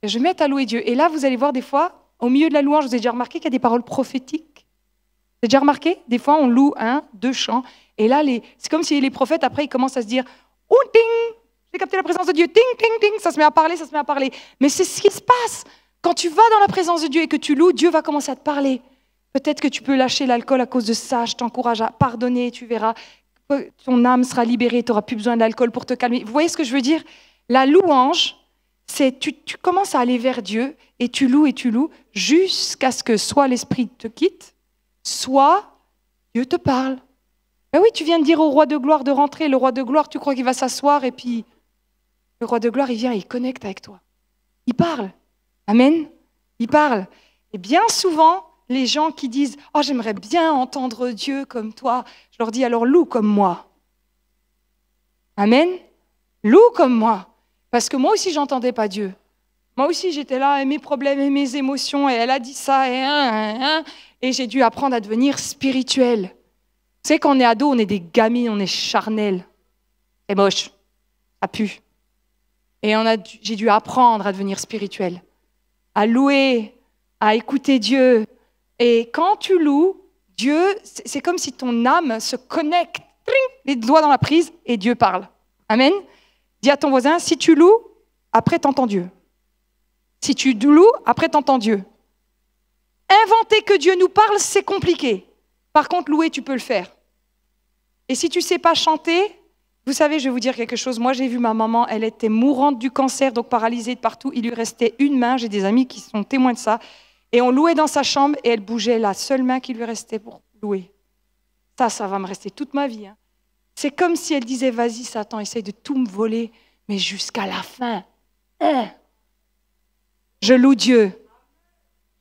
Et je vais me à louer Dieu. Et là, vous allez voir des fois, au milieu de la louange, vous avez déjà remarqué qu'il y a des paroles prophétiques. Vous avez déjà remarqué Des fois, on loue un, deux chants. Et là, c'est comme si les prophètes, après, ils commencent à se dire « Ouh, ting J'ai capté la présence de Dieu. Ting, ting, ting !» Ça se met à parler, ça se met à parler. Mais c'est ce qui se passe quand tu vas dans la présence de Dieu et que tu loues, Dieu va commencer à te parler. Peut-être que tu peux lâcher l'alcool à cause de ça. Je t'encourage à pardonner, tu verras. Ton âme sera libérée, tu n'auras plus besoin d'alcool pour te calmer. Vous voyez ce que je veux dire La louange, c'est tu, tu commences à aller vers Dieu et tu loues et tu loues jusqu'à ce que soit l'esprit te quitte, soit Dieu te parle. Ben oui, tu viens de dire au roi de gloire de rentrer. Le roi de gloire, tu crois qu'il va s'asseoir et puis le roi de gloire, il vient, il connecte avec toi. Il parle. Amen Il parle. Et bien souvent, les gens qui disent ⁇ Oh, j'aimerais bien entendre Dieu comme toi ⁇ je leur dis alors loue comme moi. Amen Loue comme moi. Parce que moi aussi, j'entendais pas Dieu. Moi aussi, j'étais là, et mes problèmes, et mes émotions, et elle a dit ça, et et j'ai dû apprendre à devenir spirituel. Vous savez, quand est ado, on est des gamins, on est charnel. et moche, ça pue. Et j'ai dû apprendre à devenir spirituel à louer, à écouter Dieu. Et quand tu loues, Dieu, c'est comme si ton âme se connecte, les doigts dans la prise, et Dieu parle. Amen. Dis à ton voisin, si tu loues, après t'entends Dieu. Si tu loues, après t'entends Dieu. Inventer que Dieu nous parle, c'est compliqué. Par contre, louer, tu peux le faire. Et si tu sais pas chanter, vous savez, je vais vous dire quelque chose. Moi, j'ai vu ma maman, elle était mourante du cancer, donc paralysée de partout. Il lui restait une main. J'ai des amis qui sont témoins de ça. Et on louait dans sa chambre et elle bougeait la seule main qui lui restait pour louer. Ça, ça va me rester toute ma vie. Hein. C'est comme si elle disait Vas-y, Satan, essaye de tout me voler, mais jusqu'à la fin. Hein. je loue Dieu.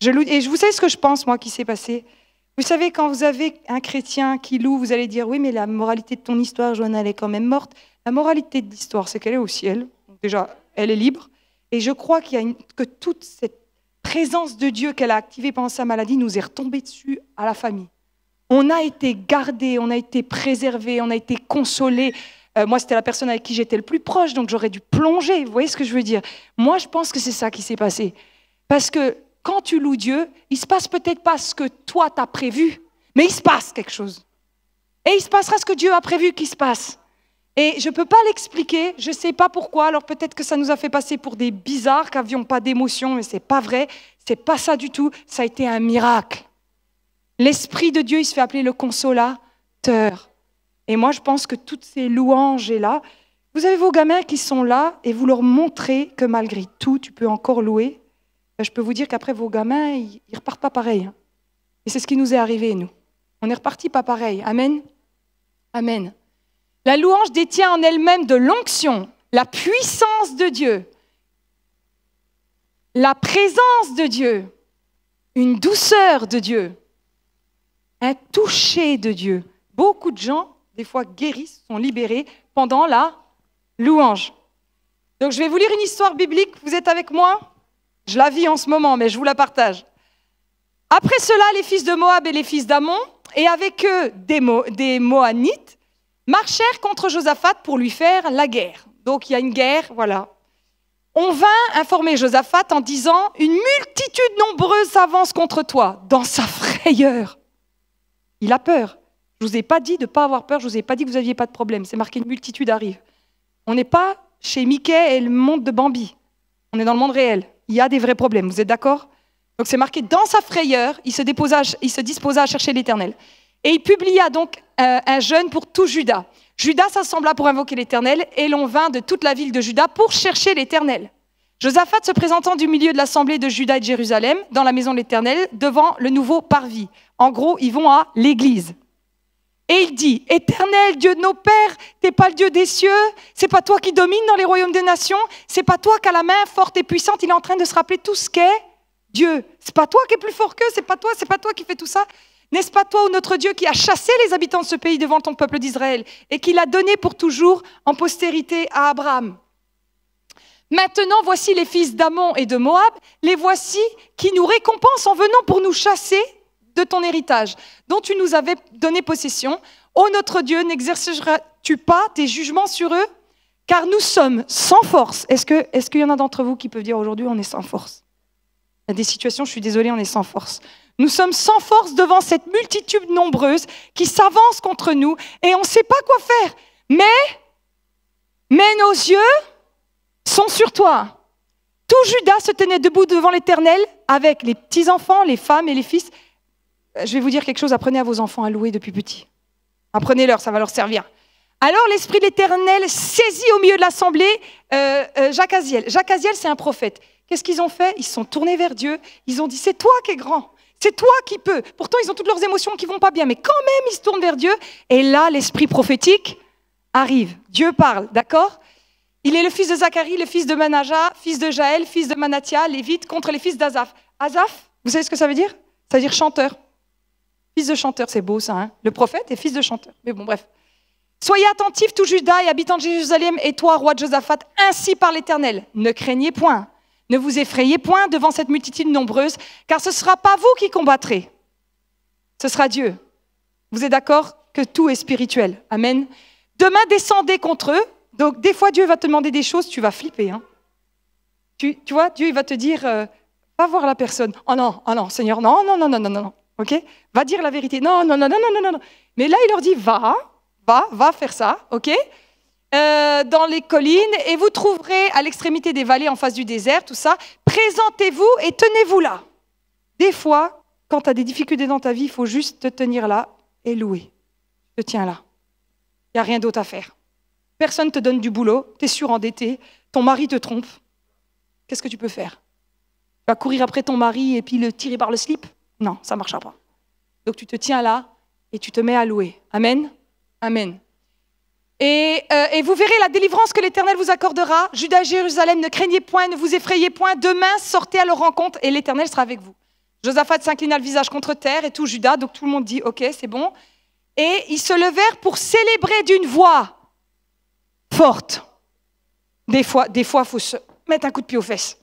Je loue... Et vous savez ce que je pense, moi, qui s'est passé vous savez, quand vous avez un chrétien qui loue, vous allez dire Oui, mais la moralité de ton histoire, Johanna, elle est quand même morte. La moralité de l'histoire, c'est qu'elle est au ciel. déjà, elle est libre. Et je crois qu'il y que toute cette présence de Dieu qu'elle a activée pendant sa maladie nous est retombée dessus à la famille. On a été gardé, on a été préservé, on a été consolé. Euh, moi, c'était la personne avec qui j'étais le plus proche, donc j'aurais dû plonger. Vous voyez ce que je veux dire Moi, je pense que c'est ça qui s'est passé. Parce que quand tu loues Dieu, il se passe peut-être pas ce que toi t'as prévu, mais il se passe quelque chose. Et il se passera ce que Dieu a prévu qu'il se passe. Et je ne peux pas l'expliquer, je ne sais pas pourquoi, alors peut-être que ça nous a fait passer pour des bizarres qu'avions pas d'émotion, mais ce n'est pas vrai, ce n'est pas ça du tout, ça a été un miracle. L'Esprit de Dieu, il se fait appeler le consolateur. Et moi, je pense que toutes ces louanges là, vous avez vos gamins qui sont là et vous leur montrez que malgré tout, tu peux encore louer ben, je peux vous dire qu'après vos gamins, ils ne repartent pas pareil. Hein. Et c'est ce qui nous est arrivé, nous. On est reparti pas pareil. Amen. Amen. La louange détient en elle-même de l'onction, la puissance de Dieu, la présence de Dieu, une douceur de Dieu, un toucher de Dieu. Beaucoup de gens, des fois guérissent, sont libérés pendant la louange. Donc je vais vous lire une histoire biblique. Vous êtes avec moi je la vis en ce moment, mais je vous la partage. Après cela, les fils de Moab et les fils d'Ammon, et avec eux des, des Moanites, marchèrent contre Josaphat pour lui faire la guerre. Donc il y a une guerre, voilà. On vint informer Josaphat en disant Une multitude nombreuse s'avance contre toi. Dans sa frayeur, il a peur. Je ne vous ai pas dit de ne pas avoir peur, je ne vous ai pas dit que vous n'aviez pas de problème. C'est marqué une multitude arrive. On n'est pas chez Mickey et le monde de Bambi. On est dans le monde réel il y a des vrais problèmes. Vous êtes d'accord Donc c'est marqué dans sa frayeur, il se, disposa à chercher l'Éternel. Et il publia donc euh, un, jeûne pour tout Judas. Judas s'assembla pour invoquer l'Éternel, et l'on vint de toute la ville de Judas pour chercher l'Éternel. Josaphat se présentant du milieu de l'assemblée de Judas et de Jérusalem, dans la maison de l'Éternel, devant le nouveau parvis. En gros, ils vont à l'église. Et il dit, Éternel, Dieu de nos pères, t'es pas le Dieu des cieux, c'est pas toi qui domines dans les royaumes des nations, c'est pas toi qui la main forte et puissante, il est en train de se rappeler tout ce qu'est Dieu. C'est pas toi qui es plus fort qu'eux, c'est pas toi, c'est pas toi qui fais tout ça. N'est-ce pas toi, ou notre Dieu, qui a chassé les habitants de ce pays devant ton peuple d'Israël et qui l'a donné pour toujours en postérité à Abraham Maintenant, voici les fils d'Amon et de Moab, les voici qui nous récompensent en venant pour nous chasser de ton héritage, dont tu nous avais donné possession. Ô notre Dieu, n'exerceras-tu pas tes jugements sur eux Car nous sommes sans force. Est-ce qu'il est y en a d'entre vous qui peuvent dire aujourd'hui, on est sans force Il y a des situations, je suis désolée, on est sans force. Nous sommes sans force devant cette multitude nombreuse qui s'avance contre nous et on ne sait pas quoi faire. Mais, mais nos yeux sont sur toi. Tout Judas se tenait debout devant l'Éternel avec les petits-enfants, les femmes et les fils je vais vous dire quelque chose, apprenez à vos enfants à louer depuis petit. Apprenez-leur, ça va leur servir. Alors l'Esprit de l'Éternel saisit au milieu de l'assemblée euh, euh, Jacques Aziel. Jacques Aziel, c'est un prophète. Qu'est-ce qu'ils ont fait Ils se sont tournés vers Dieu. Ils ont dit, c'est toi qui es grand. C'est toi qui peux. Pourtant, ils ont toutes leurs émotions qui vont pas bien, mais quand même, ils se tournent vers Dieu. Et là, l'esprit prophétique arrive. Dieu parle, d'accord Il est le fils de Zacharie, le fils de Manaja, fils de Jaël, fils de Manatia, Lévite, contre les fils d'Azaph. Azaph, vous savez ce que ça veut dire Ça veut dire chanteur. Fils de chanteur, c'est beau ça. Hein. le prophète est fils de chanteur. Mais bon, bref. Soyez attentifs, tout Judas et habitants de Jérusalem, et toi, roi de Josaphat, ainsi par l'Éternel. Ne craignez point, ne vous effrayez point devant cette multitude nombreuse, car ce ne sera pas vous qui combattrez, ce sera Dieu. Vous êtes d'accord que tout est spirituel. Amen. Demain, descendez contre eux. Donc, des fois, Dieu va te demander des choses, tu vas flipper. Hein. tu, vois, Dieu, il va te dire, pas euh, va voir la personne. Oh non, oh non, Seigneur, non, non, non, non, non, non ok Va dire la vérité. Non, non, non, non, non, non, Mais là, il leur dit, va, va, va faire ça, ok euh, dans les collines, et vous trouverez à l'extrémité des vallées, en face du désert, tout ça. Présentez-vous et tenez-vous là. Des fois, quand tu as des difficultés dans ta vie, il faut juste te tenir là et louer. Je te tiens là. Il n'y a rien d'autre à faire. Personne ne te donne du boulot, tu es surendetté, ton mari te trompe. Qu'est-ce que tu peux faire Tu vas courir après ton mari et puis le tirer par le slip non, ça ne marchera pas. Donc tu te tiens là et tu te mets à louer. Amen. Amen. Et, euh, et, vous verrez la délivrance que l'Éternel vous accordera. Judas, Jérusalem, ne craignez point, ne vous effrayez point. Demain, sortez à leur rencontre et l'Éternel sera avec vous. Josaphat s'inclina le visage contre terre et tout Judas. Donc tout le monde dit, OK, c'est bon. Et ils se levèrent pour célébrer d'une voix forte. Des fois, des fois, faut se mettre un coup de pied aux fesses.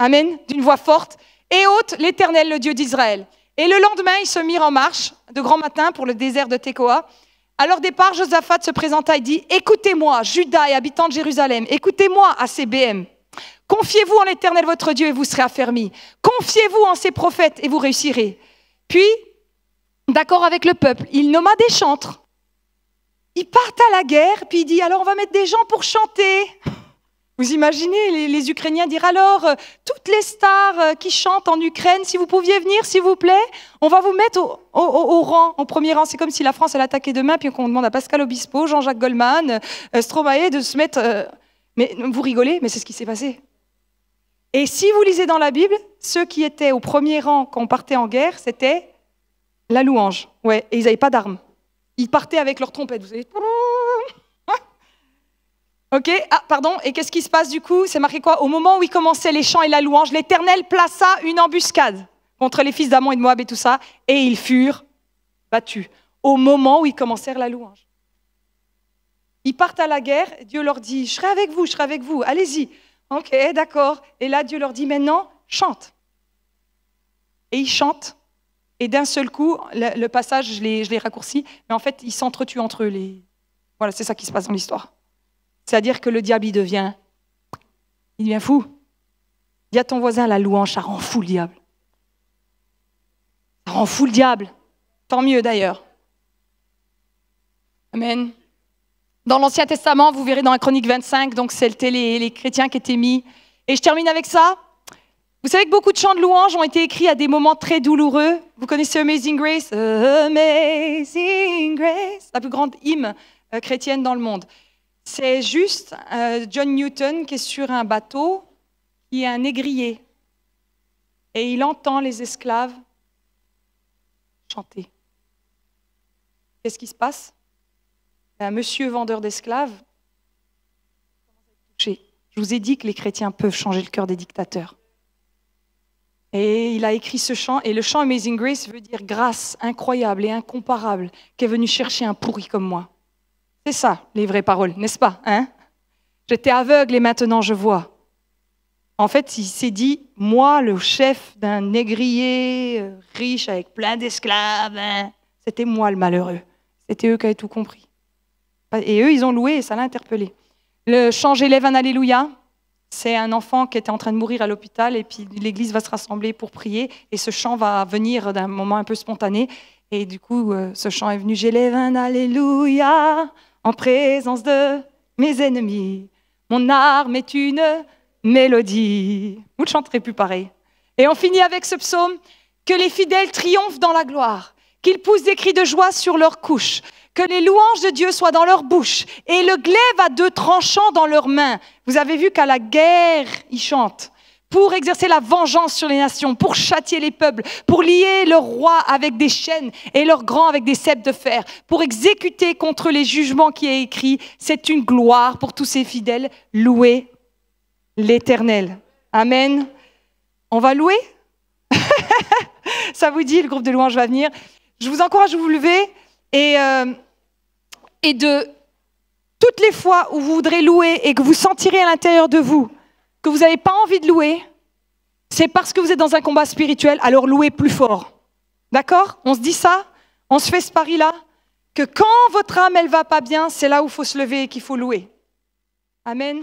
Amen. D'une voix forte et hôte l'Éternel, le Dieu d'Israël. Et le lendemain, ils se mirent en marche de grand matin pour le désert de Tekoa. À leur départ, Josaphat se présenta et dit Écoutez-moi, Judas et habitants de Jérusalem, écoutez-moi à ces BM. Confiez-vous en l'Éternel votre Dieu et vous serez affermis. Confiez-vous en ses prophètes et vous réussirez. Puis, d'accord avec le peuple, il nomma des chantres. Ils partent à la guerre, puis il dit Alors on va mettre des gens pour chanter. Vous imaginez les, Ukrainiens dire alors, euh, toutes les stars euh, qui chantent en Ukraine, si vous pouviez venir, s'il vous plaît, on va vous mettre au, rang, au premier rang. C'est comme si la France allait attaquer demain, puis qu'on demande à Pascal Obispo, Jean-Jacques Goldman, euh, Stromae de se mettre... Mais vous rigolez, mais c'est ce qui s'est passé. Et si vous lisez dans la Bible, ceux qui étaient au premier rang quand on partait en guerre, c'était la louange. Ouais, et ils n'avaient pas d'armes. Ils partaient avec leur trompette. Vous savez, Ok, ah pardon, et qu'est-ce qui se passe du coup C'est marqué quoi Au moment où ils commençaient les chants et la louange, l'Éternel plaça une embuscade contre les fils d'Amon et de Moab et tout ça, et ils furent battus au moment où ils commencèrent la louange. Ils partent à la guerre, Dieu leur dit, je serai avec vous, je serai avec vous, allez-y. Ok, d'accord. Et là, Dieu leur dit, maintenant, chante. Et ils chantent, et d'un seul coup, le, passage, je l'ai raccourci, mais en fait, ils s'entretuent entre eux. Les... Voilà, c'est ça qui se passe dans l'histoire. C'est-à-dire que le diable, il devient, il devient fou. Dis à ton voisin, la louange, ça rend fou le diable. Ça rend fou le diable. Tant mieux d'ailleurs. Amen. Dans l'Ancien Testament, vous verrez dans la chronique 25, donc c'était les, les chrétiens qui étaient mis. Et je termine avec ça. Vous savez que beaucoup de chants de louange ont été écrits à des moments très douloureux. Vous connaissez Amazing Grace Amazing Grace, la plus grande hymne euh, chrétienne dans le monde. C'est juste euh, John Newton qui est sur un bateau, qui est un négrier, et il entend les esclaves chanter. Qu'est-ce qui se passe Un ben, monsieur vendeur d'esclaves Je vous ai dit que les chrétiens peuvent changer le cœur des dictateurs. Et il a écrit ce chant, et le chant Amazing Grace veut dire grâce incroyable et incomparable qui est venu chercher un pourri comme moi. C'est ça, les vraies paroles, n'est-ce pas hein J'étais aveugle et maintenant je vois. En fait, il s'est dit, moi, le chef d'un négrier euh, riche avec plein d'esclaves, hein, c'était moi le malheureux. C'était eux qui avaient tout compris. Et eux, ils ont loué et ça l'a interpellé. Le chant J'élève un Alléluia, c'est un enfant qui était en train de mourir à l'hôpital et puis l'église va se rassembler pour prier et ce chant va venir d'un moment un peu spontané. Et du coup, euh, ce chant est venu, j'élève un Alléluia, en présence de mes ennemis. Mon arme est une mélodie. Vous ne chanterez plus pareil. Et on finit avec ce psaume que les fidèles triomphent dans la gloire, qu'ils poussent des cris de joie sur leurs couches, que les louanges de Dieu soient dans leur bouche et le glaive à deux tranchants dans leurs mains. Vous avez vu qu'à la guerre, ils chantent pour exercer la vengeance sur les nations, pour châtier les peuples, pour lier leurs rois avec des chaînes et leurs grands avec des ceps de fer, pour exécuter contre les jugements qui est écrit. C'est une gloire pour tous ces fidèles. Louez l'Éternel. Amen. On va louer Ça vous dit, le groupe de louange va venir. Je vous encourage à vous lever et, euh, et de toutes les fois où vous voudrez louer et que vous sentirez à l'intérieur de vous que vous n'avez pas envie de louer, c'est parce que vous êtes dans un combat spirituel, alors louez plus fort. D'accord On se dit ça On se fait ce pari-là Que quand votre âme, elle va pas bien, c'est là où il faut se lever et qu'il faut louer. Amen.